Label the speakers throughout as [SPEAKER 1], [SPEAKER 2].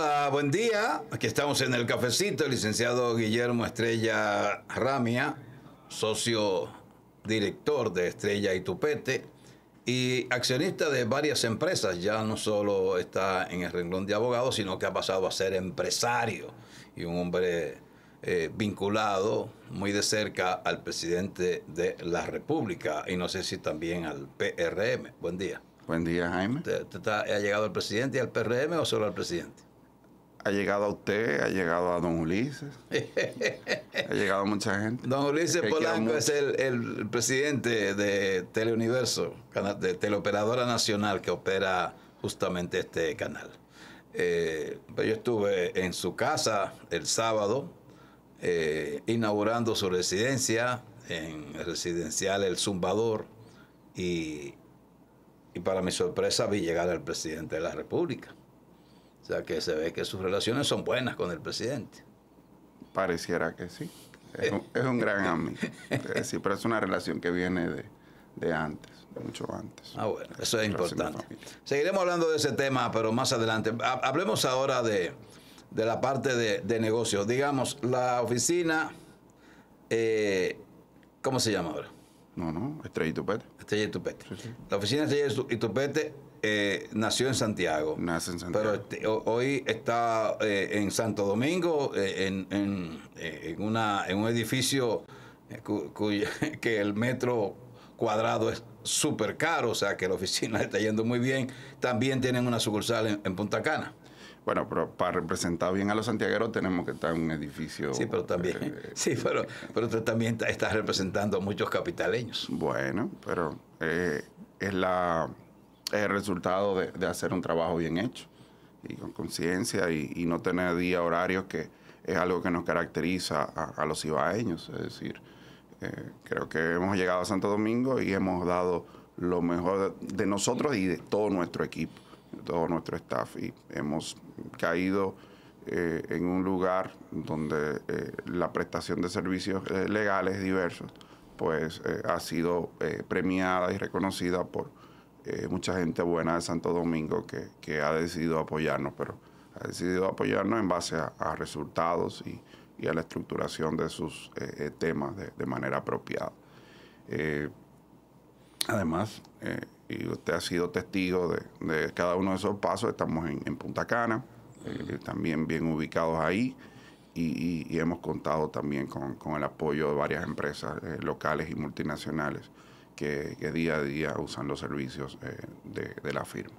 [SPEAKER 1] Hola, buen día. Aquí estamos en el cafecito, el licenciado Guillermo Estrella Ramia, socio director de Estrella y Tupete y accionista de varias empresas. Ya no solo está en el renglón de abogado, sino que ha pasado a ser empresario y un hombre eh, vinculado muy de cerca al presidente de la República y no sé si también al PRM. Buen día.
[SPEAKER 2] Buen día, Jaime.
[SPEAKER 1] ha llegado el presidente y al PRM o solo al presidente? ha llegado a usted, ha llegado a don Ulises, ha llegado mucha gente. Don Ulises Polanco es el, presidente de Teleuniverso, de teleoperadora nacional que opera justamente este canal. Eh, pues yo estuve en su casa el sábado eh, inaugurando su residencia en el residencial El Zumbador y para mi sorpresa vi llegar al presidente de la República o sea que se ve que sus relaciones son buenas con el presidente.
[SPEAKER 2] Pareciera que sí.
[SPEAKER 1] Es eh. un, gran amigo. Sí, pero es una relación que viene de, antes, de mucho antes. Ah, bueno, eso es importante. Seguiremos hablando de ese tema, pero más adelante. Hablemos ahora de, la parte de, de negocios. Digamos, la oficina, eh, ¿cómo se llama ahora? No, no, Estrella y Tupete. Estrella y Tupete. La oficina Estrella y Tupete eh, nació en Santiago. Nace en Santiago. Pero este, hoy está eh, en Santo Domingo, eh, en, una, en un edificio que el metro cuadrado es súper caro, o sea que la oficina está yendo muy bien. También tienen una sucursal en, Punta Cana. Bueno, pero para representar bien a los santiagueros tenemos que estar en un edificio. Sí, pero también.
[SPEAKER 2] sí, pero, pero también estás representando a muchos capitaleños. Bueno, pero es la es el resultado de, hacer un trabajo bien hecho y con conciencia y, no tener día horarios que es algo que nos caracteriza a, los ibaeños. Es decir, eh, creo que hemos llegado a Santo Domingo y hemos dado lo mejor de, nosotros y de todo nuestro equipo, de todo nuestro staff. Y hemos caído eh, en un lugar donde eh, la prestación de servicios legales diversos pues ha sido premiada y reconocida por, mucha gente buena de Santo Domingo que, ha decidido apoyarnos, pero ha decidido apoyarnos en base a, resultados y, a la estructuración de sus eh, eh, temas de, manera apropiada. Eh, además, y usted ha sido testigo de, cada uno de esos pasos, estamos en, Punta Cana, también bien ubicados ahí. Y, hemos contado también con, el apoyo de varias empresas locales y multinacionales que, día a día usan los servicios eh, de, la firma.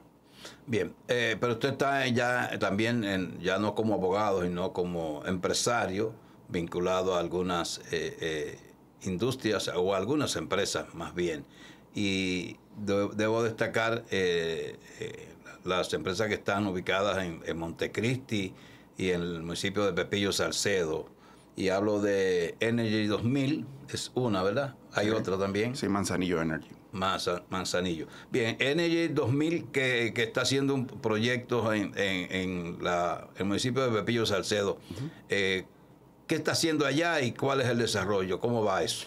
[SPEAKER 1] Bien, eh, pero usted está ya también, ya no como abogado, sino como empresario vinculado a algunas eh, industrias o algunas empresas más bien. Y debo destacar las empresas que están ubicadas en, en Montecristi y en el municipio de Pepillo Salcedo y hablo de Energy 2000, es una, ¿verdad? Hay otra también. Sí, Manzanillo Energy. Manzanillo. Bien, Energy 2000 que, está haciendo un proyecto en, en, el municipio de Pepillo Salcedo. Eh, ¿Qué está haciendo allá y cuál es el desarrollo? ¿Cómo va eso?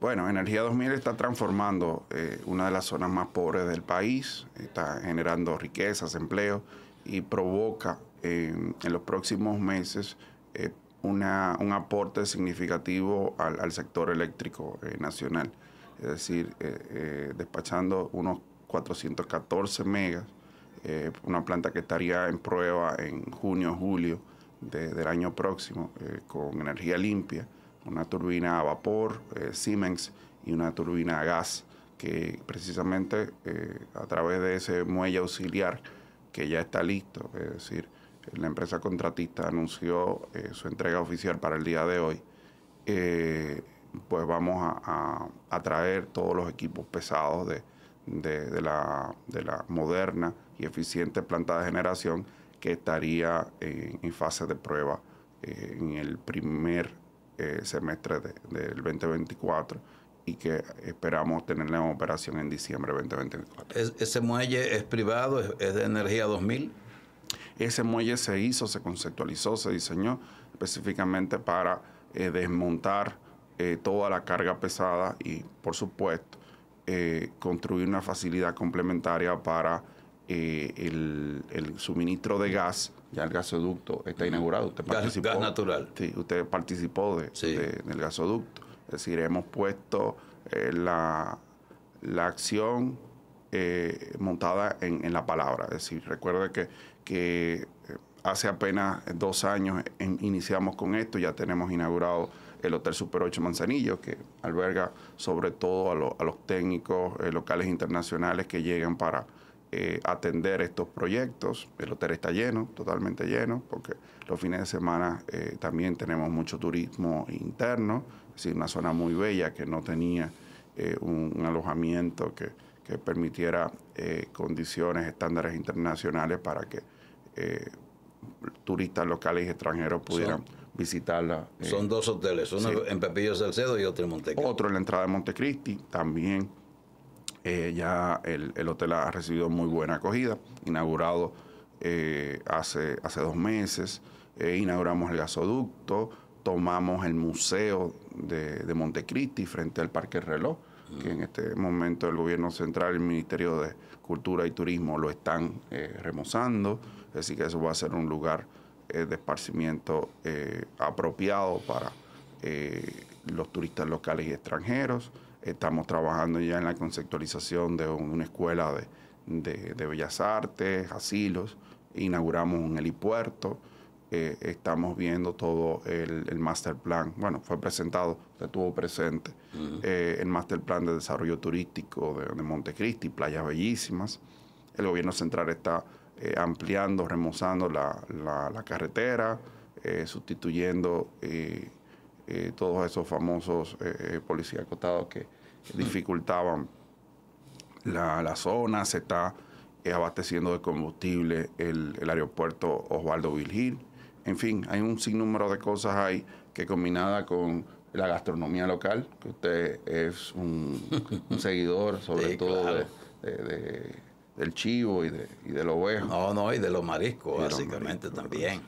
[SPEAKER 1] Bueno, Energía 2000 está transformando eh,
[SPEAKER 2] una de las zonas más pobres del país, está generando riquezas, empleo y provoca eh, en los próximos meses una, un aporte significativo al, sector eléctrico eh, nacional. Es decir, eh, eh, despachando unos 414 megas, una planta que estaría en prueba en junio, julio del año próximo, con energía limpia, una turbina a vapor, Siemens, y una turbina a gas, que precisamente a través de ese muelle auxiliar que ya está listo, es decir, la empresa contratista anunció eh, su entrega oficial para el día de hoy, eh, pues vamos a, traer todos los equipos pesados de, la, moderna y eficiente planta de generación que estaría en, fase de prueba eh, en el primer semestre del 2024 y que esperamos tenerla en operación en diciembre de 2024.
[SPEAKER 1] ¿Ese muelle es privado? ¿Es de energía 2000?
[SPEAKER 2] Ese muelle se hizo, se conceptualizó, se diseñó específicamente para eh, desmontar eh, toda la carga pesada y, por supuesto, eh, construir una facilidad complementaria para el, suministro de gas. Ya el gasoducto está inaugurado. Usted participó, gas, natural. Sí, usted participó de, el gasoducto. Es decir, hemos puesto la, acción montada en, en, la palabra. Es decir, recuerde que que eh, hace apenas dos años iniciamos con esto, ya tenemos inaugurado el Hotel Super 8 Manzanillo, que alberga sobre todo a, los técnicos eh, locales internacionales que llegan para eh, atender estos proyectos. El hotel está lleno, totalmente lleno, porque los fines de semana también tenemos mucho turismo interno, es decir, una zona muy bella que no tenía un, alojamiento que permitiera condiciones, estándares internacionales para que eh, turistas locales y extranjeros pudieran visitarla. Eh, son
[SPEAKER 1] dos hoteles, uno en
[SPEAKER 2] Pepillo Salcedo y otro en Montecristi. Otro en la entrada de Montecristi, también eh, ya el, hotel ha recibido muy buena acogida, inaugurado hace, hace dos meses, inauguramos el gasoducto, tomamos el museo de, Montecristi frente al Parque Reloj, que en este momento el gobierno central, el Ministerio de Cultura y Turismo lo están remozando. Así que eso va a ser un lugar eh, de esparcimiento eh, apropiado para eh, los turistas locales y extranjeros. Estamos trabajando ya en la conceptualización de una escuela de, bellas artes, asilos, inauguramos un helipuerto. estamos viendo todo el, master plan. Bueno, fue presentado, se tuvo presente el master plan de desarrollo turístico de, de Montecristi, playas bellísimas el gobierno central está eh, ampliando, remozando la, la, carretera, eh, sustituyendo eh, todos esos famosos policías acotados que mm. dificultaban la, zona. Se está abasteciendo de combustible el, aeropuerto Osvaldo Virgil. En fin, hay un sinnúmero de cosas ahí que combinada con la gastronomía local, que usted es un, seguidor sobre
[SPEAKER 1] todo de del chivo y de, y de No, no, y de los mariscos, básicamente también.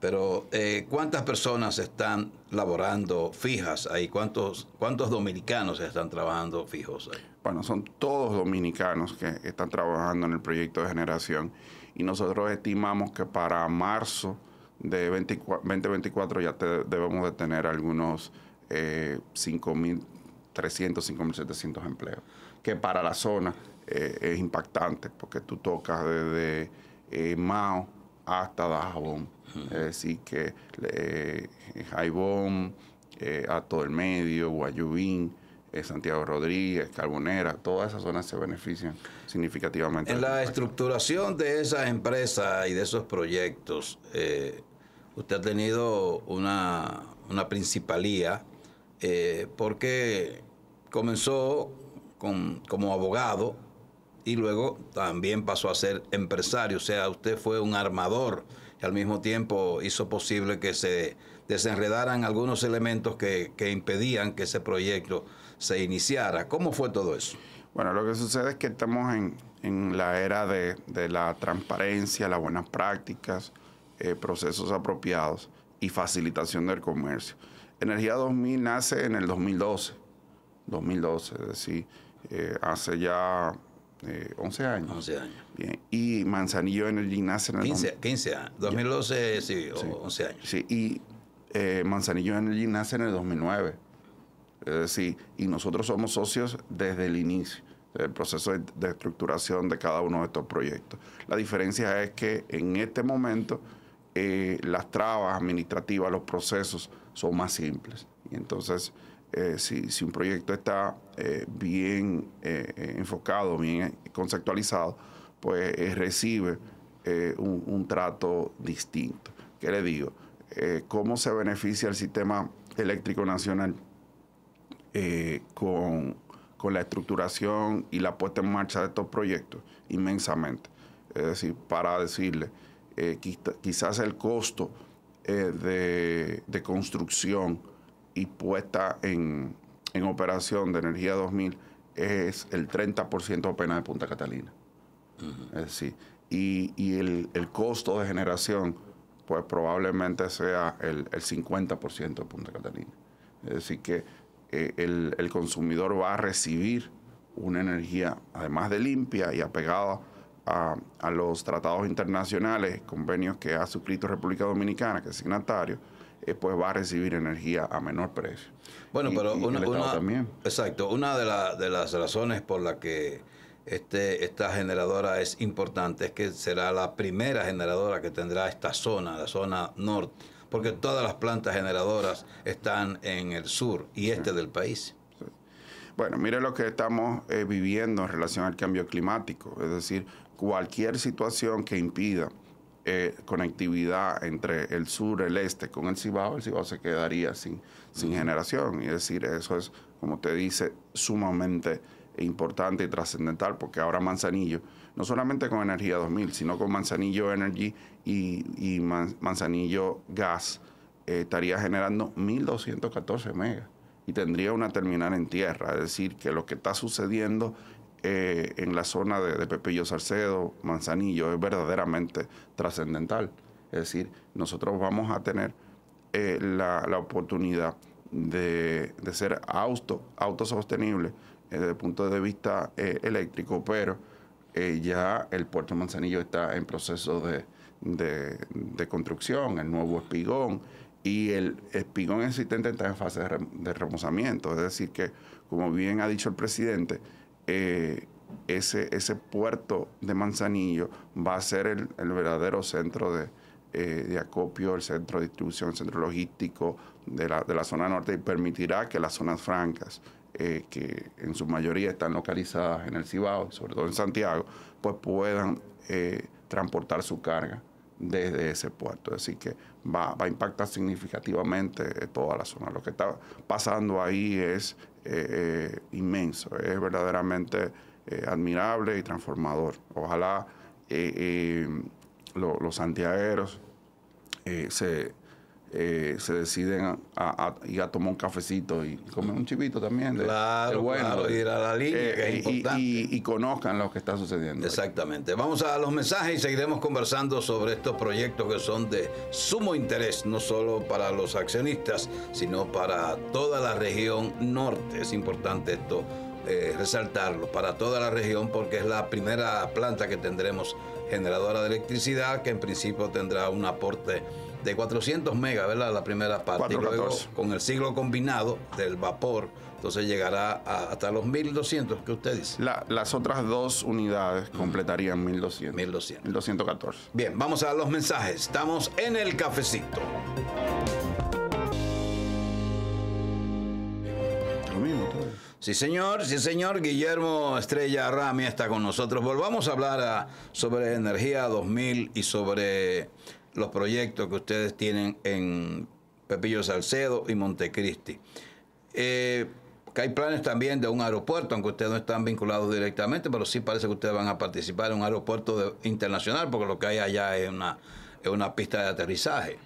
[SPEAKER 1] Pero, eh, ¿cuántas personas están laborando fijas ahí? ¿Cuántos, ¿Cuántos dominicanos están trabajando fijos ahí? Bueno, son todos
[SPEAKER 2] dominicanos que están trabajando en el proyecto de generación. Y nosotros estimamos que para marzo de 2024 ya debemos de tener algunos eh, 5.300, 5.700 empleos, que para la zona eh, es impactante porque tú tocas desde eh, Mao hasta Dajabón. Es decir, que eh, Jaibón, eh, a todo el medio, Guayubín, Santiago Rodríguez, Carbonera, todas esas zonas se benefician significativamente. En la
[SPEAKER 1] estructuración de esas empresas y de esos proyectos, usted ha tenido una, una principalía porque comenzó como abogado y luego también pasó a ser empresario. O sea, usted fue un armador ...y al mismo tiempo hizo posible que se desenredaran algunos elementos que, impedían que ese proyecto se iniciara. ¿Cómo fue todo eso? Bueno, lo que
[SPEAKER 2] sucede es que estamos en, en la era de, la transparencia, las buenas prácticas, eh, procesos apropiados y facilitación del comercio. Energía 2000 nace en el 2012, 2012, es decir, eh, hace ya 11 eh, años. 11 años. Bien. Y Manzanillo en el gimnasio. En el 15,
[SPEAKER 1] 15, años. 2012, sí, 11 años.
[SPEAKER 2] Sí, y eh, Manzanillo en el gimnasio en el 2009. Es decir, y nosotros somos socios desde el inicio del proceso de, estructuración de cada uno de estos proyectos. La diferencia es que en este momento eh, las trabas administrativas, los procesos son más simples. Y entonces eh, si, un proyecto está eh, bien eh, enfocado, bien conceptualizado, pues recibe un, trato distinto. ¿Qué le digo? ¿Cómo se beneficia el sistema eléctrico nacional con, la estructuración y la puesta en marcha de estos proyectos? Inmensamente. Es decir, para decirle, quizás el costo de, de construcción, y puesta en, operación de Energía 2000 es el 30% apenas de Punta Catalina. Es decir, y, el, costo de generación, pues probablemente sea el, el 50% de Punta Catalina. Es decir, que eh, el, consumidor va a recibir una energía, además de limpia y apegada a, a los tratados internacionales, convenios que ha suscrito República Dominicana, que es signatario, eh, pues va a recibir energía a menor
[SPEAKER 1] precio. Bueno, pero una, exacto, una de, de, las razones por la que este, esta generadora es importante es que será la primera generadora que tendrá esta zona, la zona norte, porque todas las plantas generadoras están en el sur y este del país.
[SPEAKER 2] Bueno, mire lo que estamos eh, viviendo en relación al cambio climático, es decir, cualquier situación que impida eh, conectividad entre el sur, el este con el Cibao, el Cibao se quedaría sin, sin generación. Y es decir, eso es, como te dice, sumamente importante y trascendental porque ahora Manzanillo, no solamente con Energía 2000, sino con Manzanillo Energy y, Manzanillo Gas, eh, estaría generando 1.214 megas y tendría una terminal en tierra. Es decir, que lo que está sucediendo eh, en la zona de, Pepillo Salcedo, Manzanillo, es verdaderamente trascendental. Es decir, nosotros vamos a tener eh, la, oportunidad de, ser auto, autosostenible eh, desde el punto de vista eléctrico, pero ya el puerto Manzanillo está en proceso de, de, construcción, el nuevo espigón, y el espigón existente está en fase de remozamiento. Es decir, que, como bien ha dicho el presidente, eh, ese, ese puerto de Manzanillo va a ser el, verdadero centro eh, de, acopio, el centro de distribución, el centro logístico de la, de la zona norte y permitirá que las zonas francas, eh, que en su mayoría están localizadas en el Cibao, sobre todo en Santiago, pues puedan transportar su carga desde ese puerto. Así que va, va a impactar significativamente toda la zona. Lo que está pasando ahí es eh, inmenso, es verdaderamente eh, admirable y transformador. Ojalá eh, los santiagueros se eh, se deciden a, ir a tomar un cafecito y comer un chivito también. De, claro, bueno, ir a la línea, es eh, importante.
[SPEAKER 1] Y, conozcan lo que está sucediendo. Exactamente. Vamos a los mensajes y seguiremos conversando sobre estos proyectos que son de sumo interés, no solo para los accionistas, sino para toda la región norte. Es importante esto. Eh, resaltarlo para toda la región porque es la primera planta que tendremos generadora de electricidad que en principio tendrá un aporte de 400 megas, ¿verdad? La primera parte. Y con el siglo combinado del vapor, entonces llegará hasta los 1200 ¿qué usted dice. las otras dos unidades completarían 1200. 1200. 1214. Bien, vamos a los mensajes. Estamos en el cafecito. Sí, señor, sí, señor. Guillermo Estrella Rami está con nosotros. Volvamos a hablar ah, sobre energía 2000 y sobre los proyectos que ustedes tienen en Pepillo Salcedo y Montecristi. Eh, que hay planes también de un aeropuerto, aunque ustedes no están vinculados directamente, pero sí parece que ustedes van a participar en un aeropuerto internacional, porque lo que hay allá es una, pista de aterrizaje.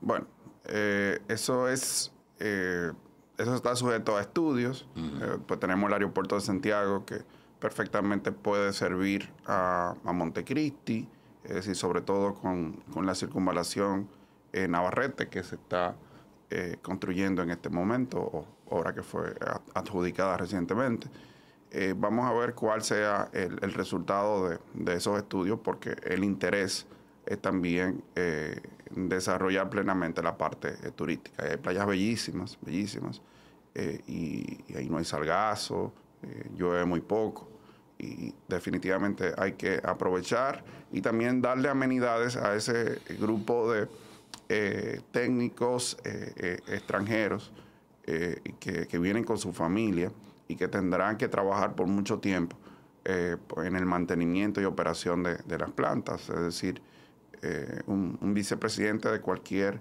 [SPEAKER 1] Bueno, eh, eso es...
[SPEAKER 2] Eh, eso está sujeto a estudios. pues tenemos el aeropuerto de Santiago que perfectamente puede servir a, a Montecristi es decir, sobre todo con, la circunvalación Navarrete que se está eh, construyendo en este momento, obra que fue adjudicada recientemente. Eh, vamos a ver cuál sea el, resultado de, esos estudios, porque el interés es también eh, desarrollar plenamente la parte turística. Hay playas bellísimas, bellísimas, y, ahí no hay sargazo, llueve muy poco y definitivamente hay que aprovechar y también darle amenidades a ese grupo de eh, técnicos eh, eh, extranjeros que, vienen con su familia y que tendrán que trabajar por mucho tiempo en el mantenimiento y operación de, las plantas. Es decir, un, vicepresidente de cualquier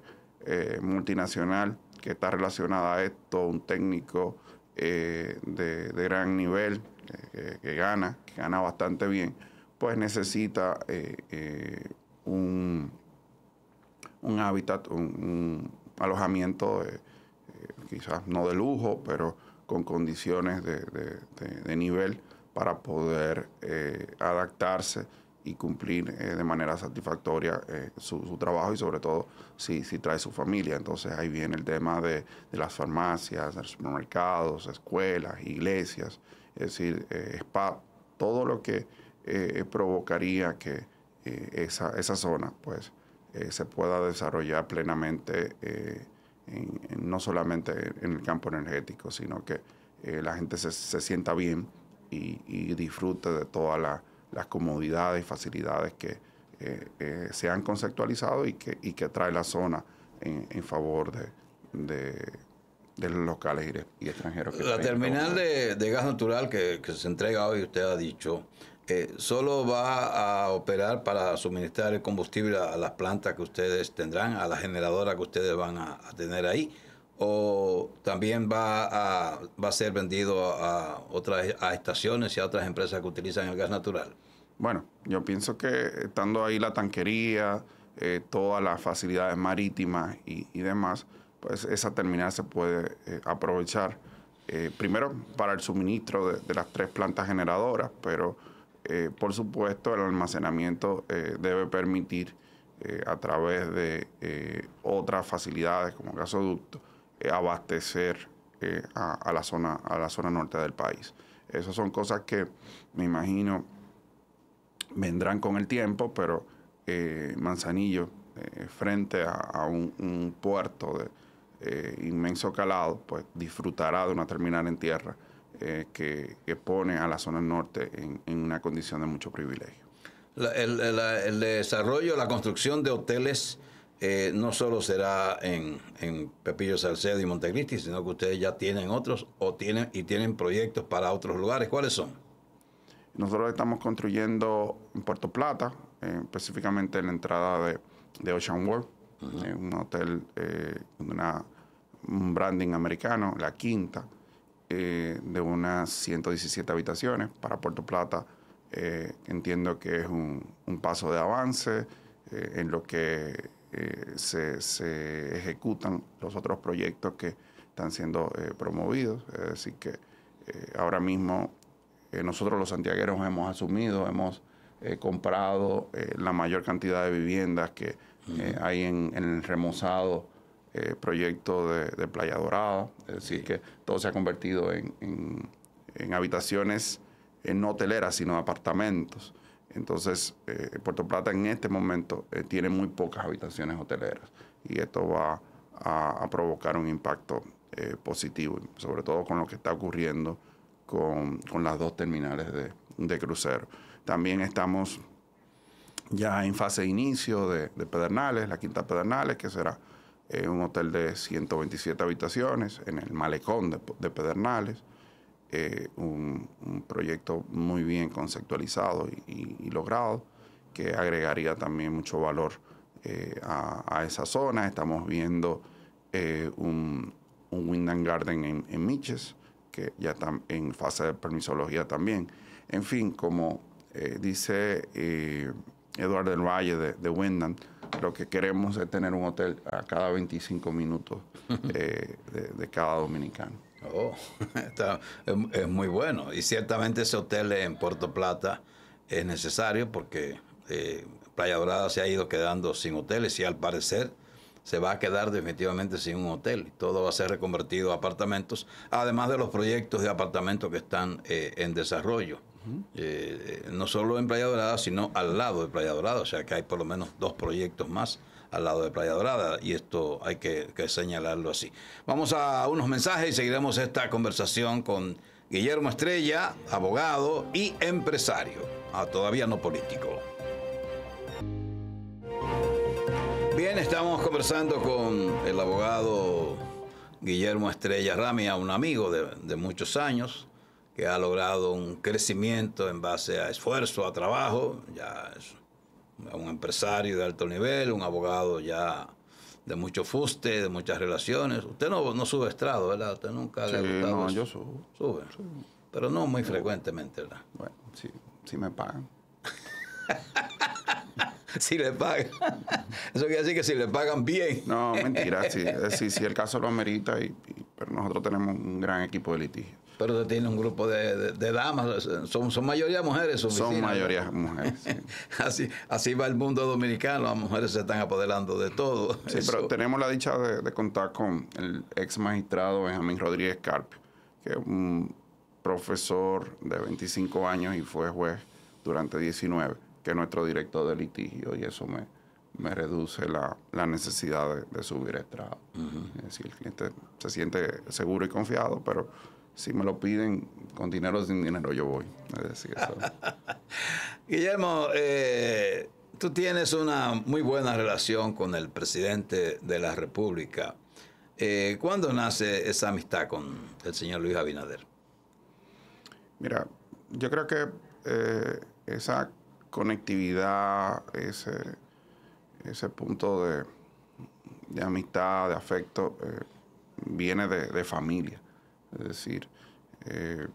[SPEAKER 2] multinacional que está relacionada a esto, un técnico de, gran nivel que, gana, que gana bastante bien, pues necesita eh, eh, un, hábitat, un, alojamiento eh, quizás no de lujo, pero con condiciones de, nivel para poder adaptarse y cumplir de manera satisfactoria su, trabajo y sobre todo si, trae su familia. Entonces ahí viene el tema de, las farmacias, los supermercados, escuelas, iglesias, es decir, eh, spa, todo lo que eh, provocaría que eh, esa, esa, zona pues, se pueda desarrollar plenamente, no solamente en el campo energético, sino que la gente se, sienta bien y, disfrute de todas las comodidades y facilidades que se han conceptualizado y que, que trae la zona en, favor de, de los locales y, extranjeros. la terminal
[SPEAKER 1] de, gas natural que, se entrega hoy, usted ha dicho, eh, solo va a operar para suministrar el combustible a, las plantas que ustedes tendrán, a la generadora que ustedes van a, tener ahí, o también va a, a ser vendido a, otras a estaciones y a otras empresas que utilizan el gas natural. Bueno, yo
[SPEAKER 2] pienso que estando ahí la tanquería, eh, todas las facilidades marítimas y demás, pues esa terminal se puede eh, aprovechar eh, primero para el suministro de, las tres plantas generadoras, pero eh, por supuesto el almacenamiento debe permitir a través de otras facilidades como gasoducto abastecer a, la zona, a la zona norte del país. Esas son cosas que me imagino vendrán con el tiempo, pero Manzanillo, frente a, un, puerto de, eh, inmenso calado, pues disfrutará de una terminal en tierra eh, que, pone a la zona norte en, una condición de mucho privilegio.
[SPEAKER 1] el, el, desarrollo, la construcción de hoteles eh, no solo será en, Pepillo Salcedo y Montecristi, sino que ustedes ya tienen otros o tienen y tienen proyectos para otros lugares. ¿Cuáles son?
[SPEAKER 2] Nosotros estamos construyendo en Puerto Plata, específicamente en la entrada de, de Ocean World un hotel eh, un branding americano, la quinta, eh, de unas 117 habitaciones para Puerto Plata. Eh, entiendo que es un, paso de avance eh, en lo que se, se, ejecutan los otros proyectos que están siendo promovidos. Es decir, que ahora mismo nosotros los santiagueros hemos asumido, hemos comprado la mayor cantidad de viviendas que hay eh, en, el remozado eh, proyecto de, Playa Dorado. Es decir, que todo se ha convertido en, en, en habitaciones eh, no hoteleras, sino apartamentos. Entonces, Puerto Plata en este momento tiene muy pocas habitaciones hoteleras y esto va a, provocar un impacto positivo, sobre todo con lo que está ocurriendo con, las dos terminales de, de crucero. También estamos ya en fase de inicio de, Pedernales, la Quinta Pedernales, que será eh, un hotel de 127 habitaciones en el malecón de, Pedernales. Eh, un, proyecto muy bien conceptualizado y, logrado, que agregaría también mucho valor eh, a, esa zona. Estamos viendo un, un Windham Garden en, en Miches, que ya está en fase de permisología también. En fin, como dice Eduardo del Valle de, de lo que queremos es tener un hotel a cada 25 minutos eh, de, cada dominicano.
[SPEAKER 1] Oh, está, es, muy bueno. Y ciertamente ese hotel en Puerto Plata es necesario porque eh, Playa Dorada se ha ido quedando sin hoteles y al parecer se va a quedar definitivamente sin un hotel. Todo va a ser reconvertido a apartamentos, además de los proyectos de apartamentos que están eh, en desarrollo. Eh, no solo en Playa Dorada, sino al lado de Playa Dorada, o sea que hay por lo menos dos proyectos más al lado de Playa Dorada y esto hay que, señalarlo así. Vamos a unos mensajes y seguiremos esta conversación con Guillermo Estrella, abogado y empresario, ah, todavía no político. Bien, estamos conversando con el abogado Guillermo Estrella Ramia, un amigo de muchos años, que ha logrado un crecimiento en base a esfuerzo, a trabajo, ya es un empresario de alto nivel, un abogado ya de mucho fuste, de muchas relaciones. Usted no, sube estrado, ¿verdad? Usted nunca le ha gustado. No, yo subo. Sube. Pero no muy frecuentemente, ¿verdad?
[SPEAKER 2] Bueno, sí, sí me pagan. si le pagan.
[SPEAKER 1] Eso quiere decir que si le pagan bien. No, mentira, sí, el caso lo amerita, y, pero nosotros tenemos un gran equipo de litigio pero se tiene un grupo de, damas, son, son mayoría mujeres. Son, son mayoría mujeres. así, así va el mundo dominicano, las mujeres se están apoderando de todo. Sí, pero tenemos
[SPEAKER 2] la dicha de, contar con el ex
[SPEAKER 1] magistrado
[SPEAKER 2] Benjamín Rodríguez Carpio, que es un profesor de 25 años y fue juez durante 19, que es nuestro director de litigio, y eso me, me reduce la, necesidad de, subir estrado. Es decir, el cliente se siente seguro y confiado, pero si me lo piden con dinero o sin dinero, yo voy.
[SPEAKER 1] Guillermo, eh, tú tienes una muy buena relación con el presidente de la República. Eh, ¿Cuándo nace esa amistad con el señor Luis Abinader?
[SPEAKER 2] Mira, yo creo que eh, esa conectividad, ese, ese punto de, amistad, de afecto, viene de familia es decir, eh,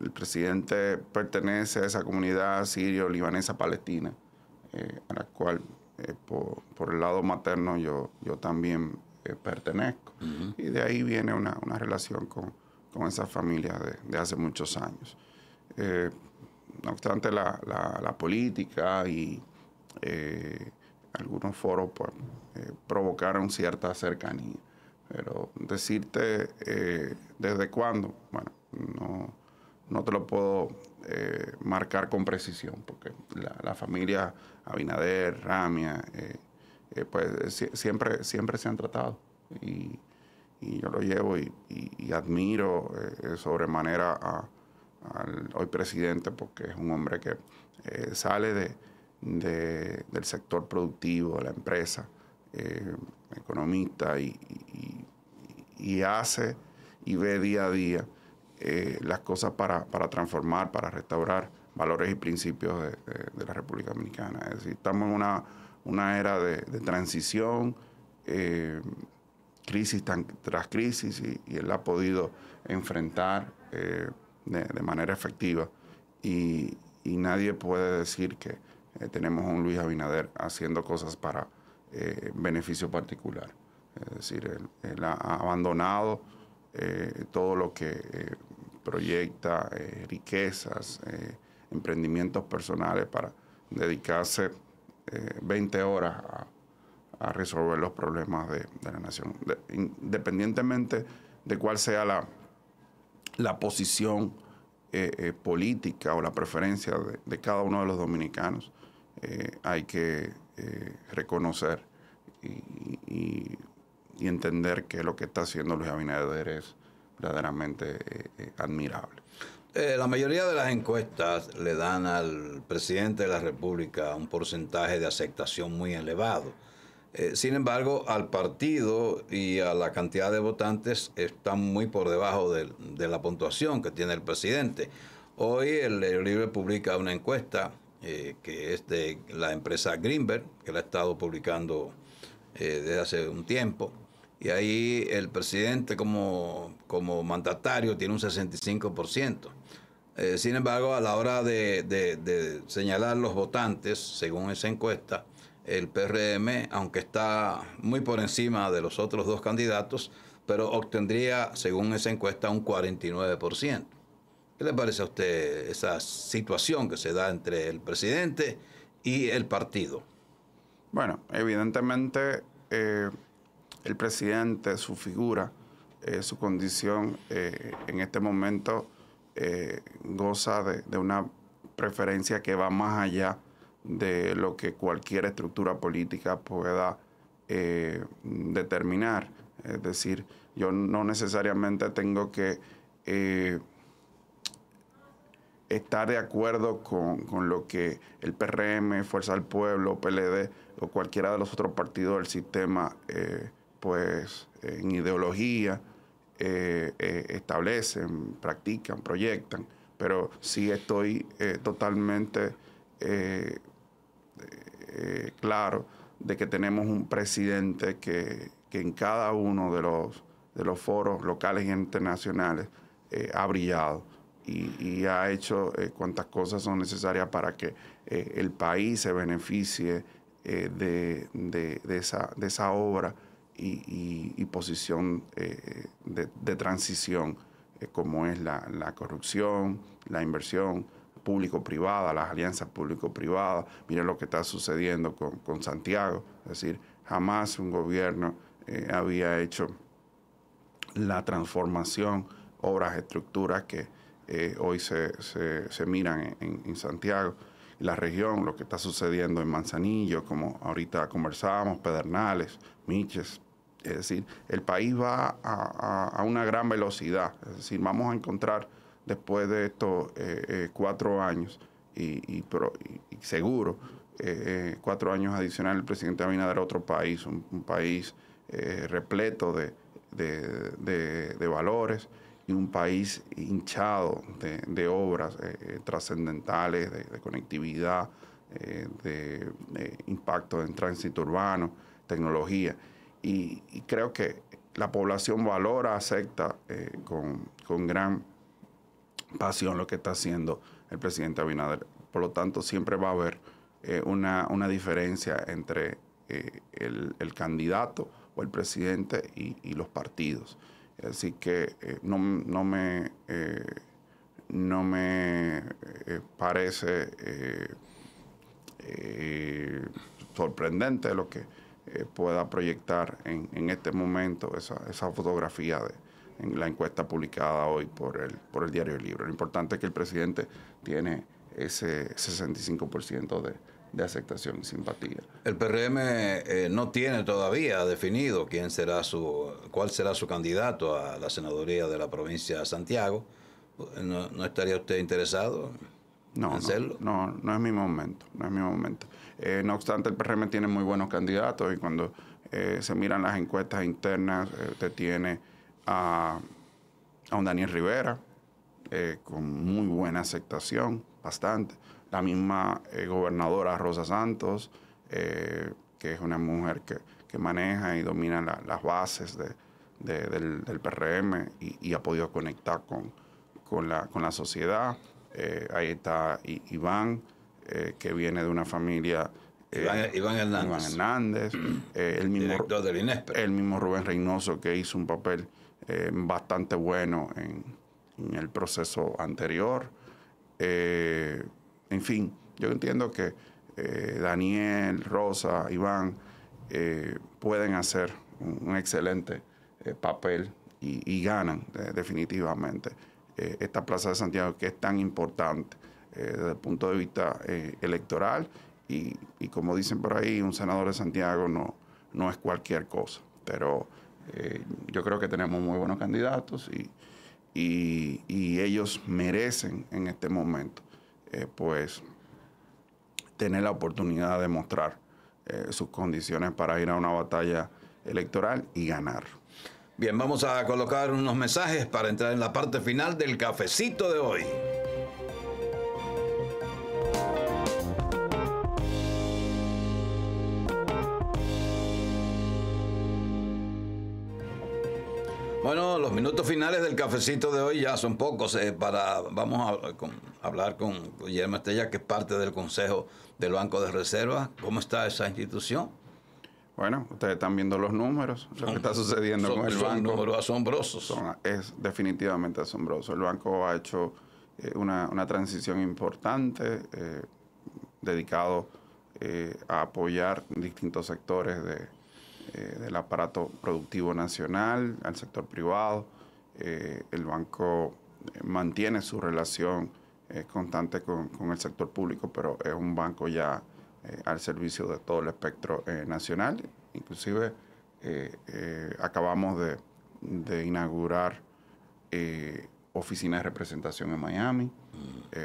[SPEAKER 2] el presidente pertenece a esa comunidad sirio-libanesa palestina, eh, a la cual eh, por, el lado materno yo, yo también pertenezco. Y de ahí viene una, relación con, esa familia de, hace muchos años. no obstante, la, política y algunos foros pues, provocaron cierta cercanía, pero decirte eh, desde cuándo, bueno, no, te lo puedo eh, marcar con precisión, porque la, familia Abinader, Ramia, eh, pues siempre, siempre se han tratado. Y, yo lo llevo y, admiro sobremanera al hoy presidente, porque es un hombre que sale de, del sector productivo, de la empresa, economista y y hace y ve día a día eh, las cosas para, transformar, para restaurar valores y principios de, la República Dominicana. Es decir, estamos en una, era de, transición, eh, crisis tras crisis, y, él ha podido enfrentar eh, de, manera efectiva. Y, y, nadie puede decir que tenemos a un Luis Abinader haciendo cosas para beneficio particular es decir, él, ha abandonado eh, todo lo que eh, proyecta, eh, riquezas, emprendimientos personales para dedicarse 20 horas a, resolver los problemas de, la nación, independientemente de cuál sea la, la posición política o la preferencia de, cada uno de los dominicanos. hay que reconocer y y entender que lo que está haciendo Luis Abinader
[SPEAKER 1] es verdaderamente eh, eh, admirable. Eh, la mayoría de las encuestas le dan al presidente de la República un porcentaje de aceptación muy elevado. sin embargo, al partido y a la cantidad de votantes están muy por debajo de, la puntuación que tiene el presidente. Hoy el, el Libre publica una encuesta que es de la empresa Greenberg, que la ha estado publicando desde hace un tiempo y ahí el presidente como, como mandatario tiene un 65%. Eh, sin embargo, a la hora de, señalar los votantes, según esa encuesta, el PRM, aunque está muy por encima de los otros dos candidatos, pero obtendría, según esa encuesta, un 49%. ¿Qué le parece a usted esa situación que se da entre el presidente y el partido? Bueno,
[SPEAKER 2] evidentemente... Eh el presidente, su figura, eh, su condición, eh, en este momento eh, goza de, una preferencia que va más allá de lo que cualquier estructura política pueda determinar. Es decir, yo no necesariamente tengo que estar de acuerdo con, lo que el PRM, Fuerza del Pueblo, PLD o cualquiera de los otros partidos del sistema pues en ideología eh, eh, establecen, practican, proyectan, pero sí estoy eh, totalmente claro de que tenemos un presidente que, en cada uno de los, foros locales e internacionales ha brillado. Y, ha hecho cuantas cosas son necesarias para que el país se beneficie de esa obra y, posición eh, de, transición, eh, como es la, corrupción, la inversión público-privada, las alianzas público-privadas. Miren lo que está sucediendo con, Santiago. Es decir, jamás un gobierno eh, había hecho la transformación, obras, estructuras que hoy se, miran en, en Santiago la región, lo que está sucediendo en Manzanillo, como ahorita conversábamos, Pedernales, Miches, es decir, el país va a, a, una gran velocidad. Es decir, vamos a encontrar después de estos eh, eh, cuatro años y, seguro eh, cuatro años adicionales el presidente Abinader a otro país, un, país repleto de, de, valores y un país hinchado de, obras trascendentales, de, conectividad, de impacto en tránsito urbano, tecnología y, creo que la población valora, acepta eh, con, gran pasión lo que está haciendo el presidente Abinader. Por lo tanto, siempre va a haber eh, una, diferencia entre eh, el, candidato o el presidente y, los partidos. Así que no, me, no me parece sorprendente lo que eh, pueda proyectar en, en, este momento esa, esa fotografía de, en la encuesta publicada hoy por el, por el Diario Libre. Lo importante es que el presidente tiene ese 65% de, de aceptación y simpatía.
[SPEAKER 1] El PRM eh, no tiene todavía definido quién será su, cuál será su candidato a la senaduría de la provincia de Santiago. no estaría usted interesado?
[SPEAKER 2] no, No, es mi momento, no es mi momento. Eh, no obstante, el PRM tiene muy buenos candidatos y cuando eh, se miran las encuestas internas, usted eh, te tiene a, un Daniel Rivera con muy buena aceptación, bastante. La misma gobernadora Rosa Santos, que es una mujer que, maneja y domina las bases del, PRM y, ha podido conectar con, con, la, con la sociedad. Eh, ahí está Iván, eh, que viene de una familia... Eh, Iván, Hernández. el, mismo, Rubén Reynoso, que hizo un papel bastante bueno en, el proceso anterior. en fin, yo entiendo que Daniel, Rosa, Iván pueden hacer un, excelente papel y ganan definitivamente. Eh, esta Plaza de Santiago que es tan importante eh, desde el punto de vista eh, electoral y, como dicen por ahí, un senador de Santiago no, no es cualquier cosa, pero yo creo que tenemos muy buenos candidatos y, y, y ellos merecen en este momento pues tener la oportunidad de mostrar sus condiciones
[SPEAKER 1] para ir a una batalla electoral y ganar. Bien, vamos a colocar unos mensajes para entrar en la parte final del cafecito de hoy. Bueno, los minutos finales del cafecito de hoy ya son pocos. Eh, para, vamos a hablar con Guillermo Estella, que es parte del Consejo del Banco de Reserva. ¿Cómo está esa institución? Bueno, ustedes están viendo los números, lo que está sucediendo con el banco. Son números asombrosos.
[SPEAKER 2] es definitivamente asombroso. El banco ha hecho eh, una, transición importante, eh, dedicado eh, a apoyar distintos sectores de, del aparato productivo nacional, al sector privado. el banco mantiene su relación constante con, con el sector público, pero es un banco ya eh, al servicio de todo el espectro eh, nacional. Inclusive eh, acabamos de, inaugurar oficinas de representación en Miami. Mm.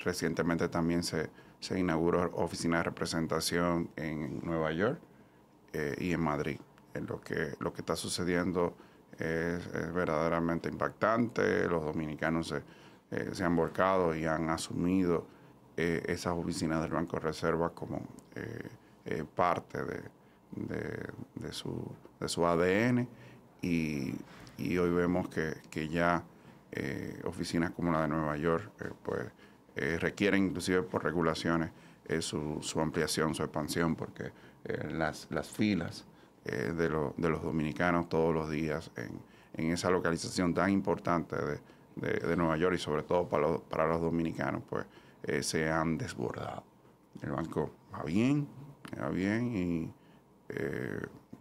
[SPEAKER 2] recientemente también se, se inauguró oficina de representación en Nueva York y en Madrid. lo, que, lo que está sucediendo es, verdaderamente impactante. Los dominicanos se, se han volcado y han asumido eh, esas oficinas del Banco de Reserva como eh, eh, parte de, de, su, de, su, ADN y, hoy vemos que, ya eh, oficinas como la de Nueva York pues requieren inclusive por regulaciones su, su, ampliación, su expansión, porque las, las filas de, de, los dominicanos todos los días en, en esa localización tan importante de, Nueva York y sobre todo para, para los dominicanos, pues eh, se han desbordado. El banco va bien, va bien y eh,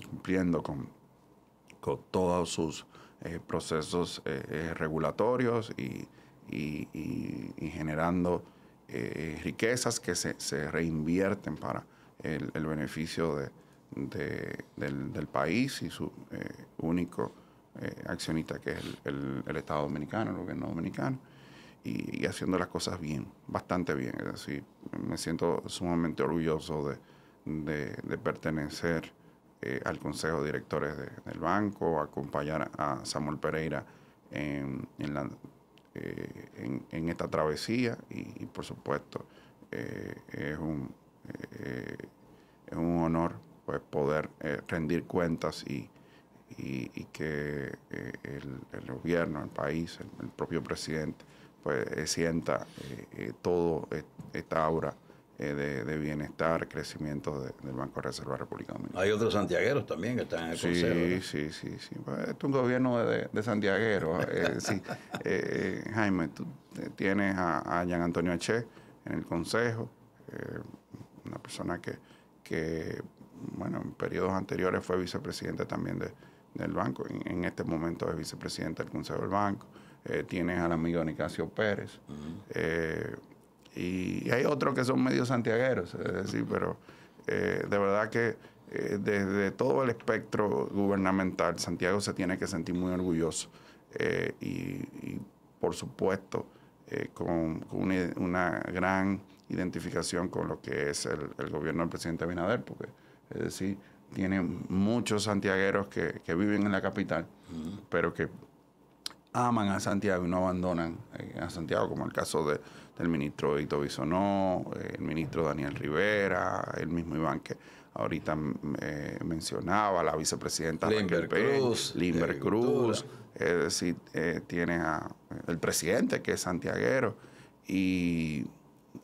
[SPEAKER 2] cumpliendo con, con, todos sus eh, procesos regulatorios y, y, generando riquezas que se, reinvierten para el, beneficio de, del, país y su único accionista que es el Estado Dominicano, el gobierno dominicano y, haciendo las cosas bien, bastante bien. Es decir, me siento sumamente orgulloso de, pertenecer eh, al Consejo de Directores del banco, acompañar a Samuel Pereira en, en, eh, esta travesía y, por supuesto eh, es, un, honor pues, poder rendir cuentas y, que el, gobierno, el país, el propio presidente, pues eh, sienta eh, eh, todo esta aura de, bienestar, crecimiento del Banco de Reserva República Dominicana. Hay otros santiagueros
[SPEAKER 1] también que están en el consejo,
[SPEAKER 2] Sí, sí, sí. Pues, sí. es un gobierno de, santiagueros. Jaime, tú tienes a, Jean Antonio Eche en el consejo, una persona que, que, bueno, en periodos anteriores fue vicepresidente también del banco. en, este momento es vicepresidente del Consejo del Banco. Eh, tienes al amigo Nicasio Pérez. Eh, y, hay otros que son medio santiagueros, es decir, pero eh, de verdad que desde todo el espectro gubernamental, Santiago se tiene que sentir muy orgulloso. Y, por supuesto, con, una, gran identificación con lo que es el, gobierno del presidente Abinader, porque es decir, tiene muchos santiagueros que, que viven en la capital, pero que aman a Santiago y no abandonan eh, a Santiago, como el caso del ministro Vito Bisonó, eh, el ministro Daniel Rivera, el mismo Iván que ahorita mm, eh, mencionaba, la vicepresidenta Raquel Limber Cruz, es decir, tiene a, el presidente que es santiaguero y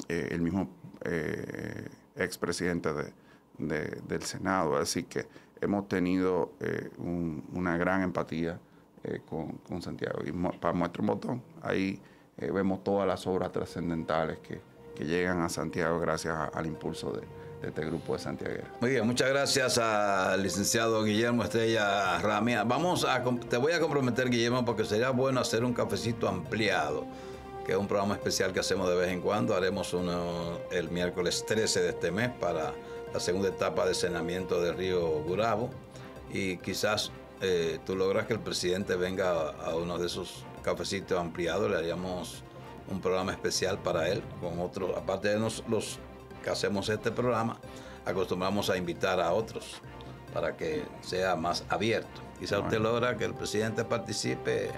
[SPEAKER 2] el mismo expresidente de, del Senado. Así que hemos tenido una gran empatía eh, con, Santiago. Y para nuestro botón, ahí eh, vemos todas las obras trascendentales que, llegan a Santiago gracias al impulso de, este grupo de Santiago.
[SPEAKER 1] Muy bien, muchas gracias al licenciado Guillermo Estrella Ramírez. Vamos a, te voy a comprometer, Guillermo, porque sería bueno hacer un cafecito ampliado, que es un programa especial que hacemos de vez en cuando. Haremos uno el miércoles 13 de este mes para la segunda etapa de cenamiento del río Gurabo y quizás eh, tú logras que el presidente venga a, uno de esos cafecitos ampliados, le haríamos un programa especial para él, con otros, aparte de nosotros los que hacemos este programa, acostumbramos a invitar a otros para que sea más abierto. Quizá usted logra que el presidente participe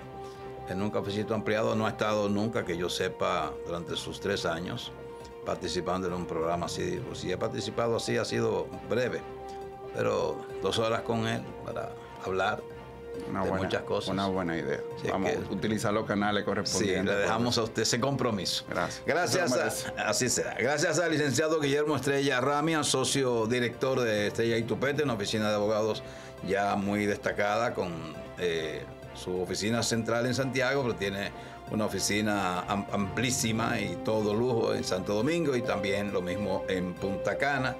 [SPEAKER 1] en un cafecito ampliado, no ha estado nunca, que yo sepa, durante sus tres años participando en un programa así. si he participado así, ha sido breve, pero dos horas con él para hablar de muchas cosas. Una buena idea. Vamos a utilizar los canales correspondientes. Sí, le dejamos a usted ese compromiso. Gracias. Gracias. así será. Gracias al licenciado Guillermo Estrella Ramia, socio director de Estrella y Tupete, una oficina de abogados ya muy destacada con eh, su oficina central en Santiago, pero tiene una oficina amplísima y todo lujo en Santo Domingo y también lo mismo en Punta Cana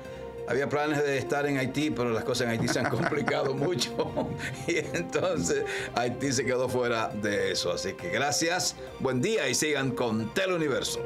[SPEAKER 1] había planes de estar en Haití, pero las cosas en Haití se han complicado mucho. Y entonces Haití se quedó fuera de eso. Así que gracias, buen día y sigan con Teleuniverso.